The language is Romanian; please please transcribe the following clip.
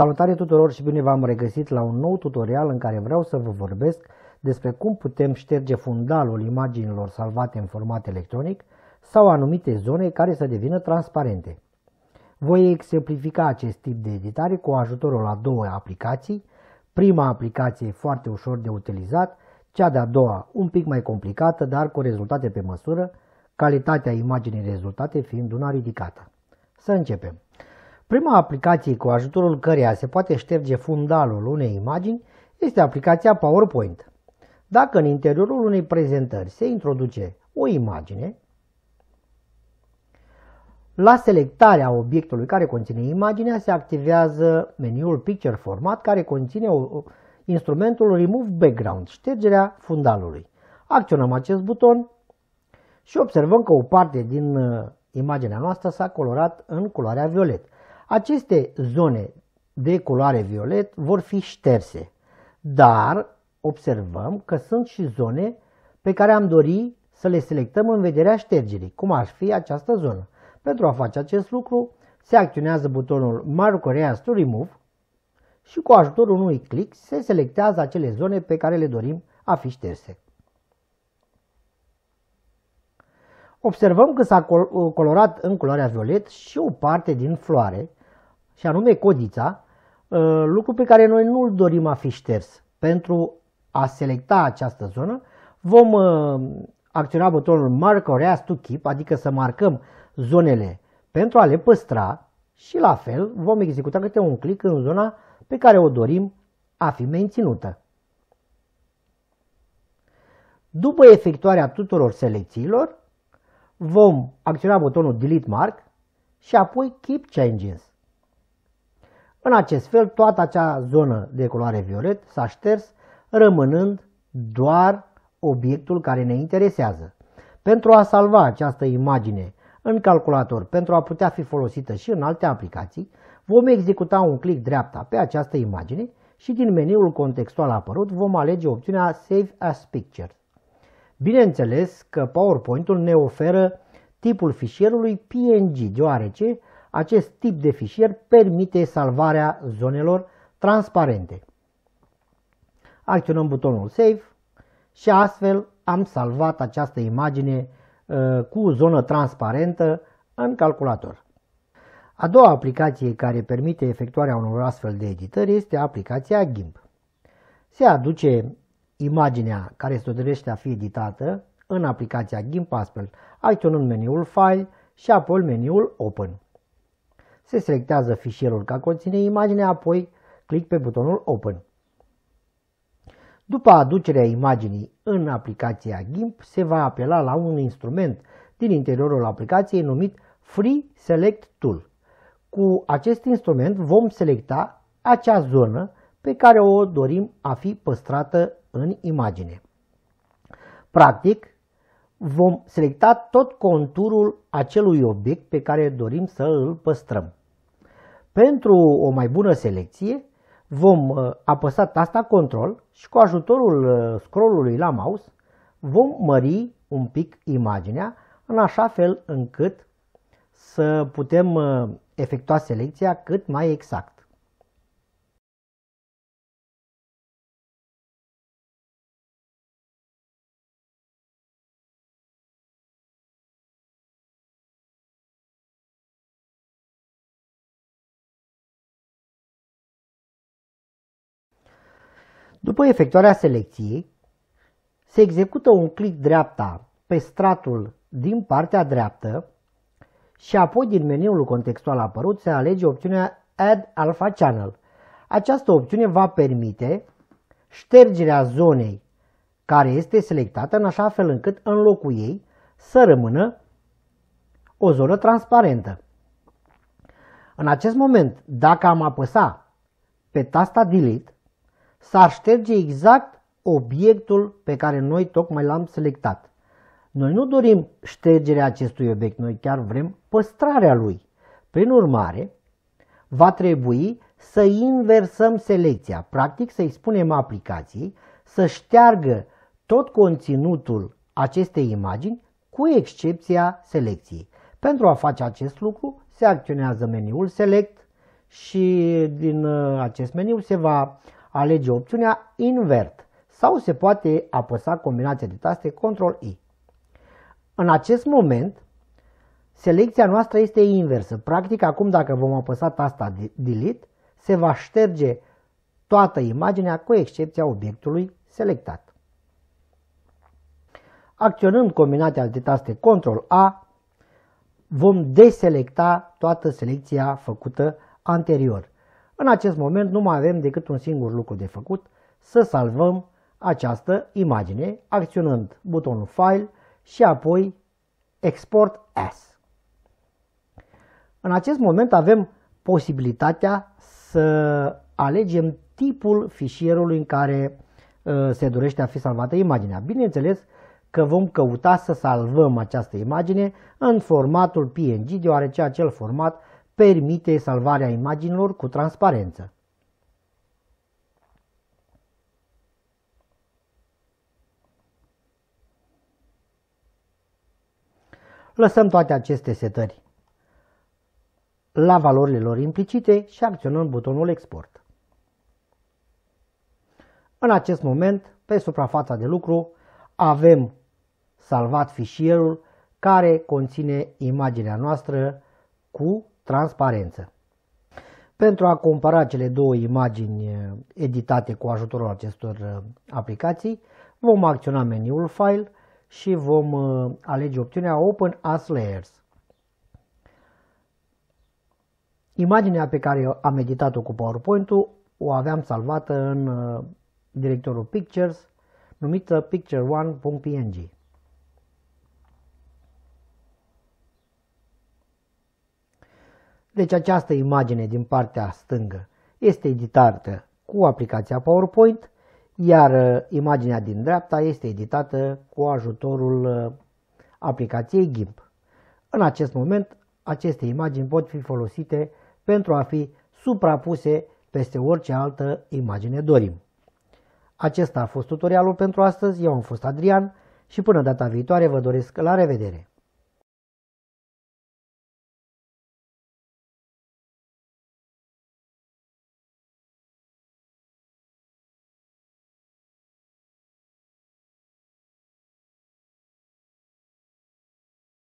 Salutare tuturor și bine v-am regăsit la un nou tutorial în care vreau să vă vorbesc despre cum putem șterge fundalul imaginilor salvate în format electronic sau anumite zone care să devină transparente. Voi exemplifica acest tip de editare cu ajutorul a două aplicații. Prima aplicație foarte ușor de utilizat, cea de-a doua un pic mai complicată, dar cu rezultate pe măsură, calitatea imaginii rezultate fiind una ridicată. Să începem! Prima aplicație cu ajutorul căreia se poate șterge fundalul unei imagini este aplicația PowerPoint. Dacă în interiorul unei prezentări se introduce o imagine, la selectarea obiectului care conține imaginea se activează meniul Picture Format care conține o, instrumentul Remove Background, ștergerea fundalului. Acționăm acest buton și observăm că o parte din uh, imaginea noastră s-a colorat în culoarea violet. Aceste zone de culoare violet vor fi șterse, dar observăm că sunt și zone pe care am dori să le selectăm în vederea ștergerii, cum ar fi această zonă. Pentru a face acest lucru, se acționează butonul Mark to Remove și cu ajutorul unui click se selectează acele zone pe care le dorim a fi șterse. Observăm că s-a colorat în culoarea violet și o parte din floare, și anume codița, ă, lucru pe care noi nu-l dorim a fi șters. Pentru a selecta această zonă, vom ă, acționa butonul Mark or Rest to Keep, adică să marcăm zonele pentru a le păstra și la fel vom executa câte un click în zona pe care o dorim a fi menținută. După efectuarea tuturor selecțiilor, vom acționa butonul Delete Mark și apoi Keep Changes. În acest fel, toată acea zonă de culoare violet s-a șters, rămânând doar obiectul care ne interesează. Pentru a salva această imagine în calculator, pentru a putea fi folosită și în alte aplicații, vom executa un clic dreapta pe această imagine și din meniul contextual apărut vom alege opțiunea Save as Picture. Bineînțeles că PowerPoint-ul ne oferă tipul fișierului PNG, deoarece acest tip de fișier permite salvarea zonelor transparente. Acționăm butonul Save și astfel am salvat această imagine uh, cu zonă transparentă în calculator. A doua aplicație care permite efectuarea unor astfel de editări este aplicația GIMP. Se aduce imaginea care se dorește a fi editată în aplicația GIMP astfel, acționând meniul File și apoi meniul Open. Se selectează fișierul care conține imaginea, apoi clic pe butonul Open. După aducerea imaginii în aplicația GIMP, se va apela la un instrument din interiorul aplicației numit Free Select Tool. Cu acest instrument vom selecta acea zonă pe care o dorim a fi păstrată în imagine. Practic, vom selecta tot conturul acelui obiect pe care dorim să îl păstrăm. Pentru o mai bună selecție vom uh, apăsa tasta control și cu ajutorul uh, scrollului la mouse vom mări un pic imaginea în așa fel încât să putem uh, efectua selecția cât mai exact. După efectuarea selecției, se execută un clic dreapta pe stratul din partea dreaptă și apoi din meniul contextual apărut se alege opțiunea Add Alpha Channel. Această opțiune va permite ștergerea zonei care este selectată în așa fel încât în locul ei să rămână o zonă transparentă. În acest moment, dacă am apăsa pe tasta Delete, s-ar șterge exact obiectul pe care noi tocmai l-am selectat. Noi nu dorim ștergerea acestui obiect, noi chiar vrem păstrarea lui. Prin urmare, va trebui să inversăm selecția, practic să-i spunem aplicației să șteargă tot conținutul acestei imagini cu excepția selecției. Pentru a face acest lucru se acționează meniul Select și din uh, acest meniu se va alege opțiunea invert sau se poate apăsa combinația de taste Ctrl-I. În acest moment, selecția noastră este inversă. Practic, acum dacă vom apăsa tasta Delete, se va șterge toată imaginea cu excepția obiectului selectat. Acționând combinația de taste Ctrl-A, vom deselecta toată selecția făcută anterior. În acest moment nu mai avem decât un singur lucru de făcut, să salvăm această imagine acționând butonul File și apoi Export As. În acest moment avem posibilitatea să alegem tipul fișierului în care uh, se dorește a fi salvată imaginea. Bineînțeles că vom căuta să salvăm această imagine în formatul PNG, deoarece acel format permite salvarea imaginilor cu transparență. Lăsăm toate aceste setări la valorile lor implicite și acționăm butonul Export. În acest moment, pe suprafața de lucru, avem salvat fișierul care conține imaginea noastră cu transparență. Pentru a compara cele două imagini eh, editate cu ajutorul acestor eh, aplicații, vom acționa meniul File și vom eh, alege opțiunea Open as Layers. Imaginea pe care am editat-o cu PowerPoint-ul o aveam salvată în directorul Pictures numită picture1.png. Deci această imagine din partea stângă este editată cu aplicația PowerPoint, iar uh, imaginea din dreapta este editată cu ajutorul uh, aplicației GIMP. În acest moment, aceste imagini pot fi folosite pentru a fi suprapuse peste orice altă imagine dorim. Acesta a fost tutorialul pentru astăzi, eu am fost Adrian și până data viitoare vă doresc la revedere!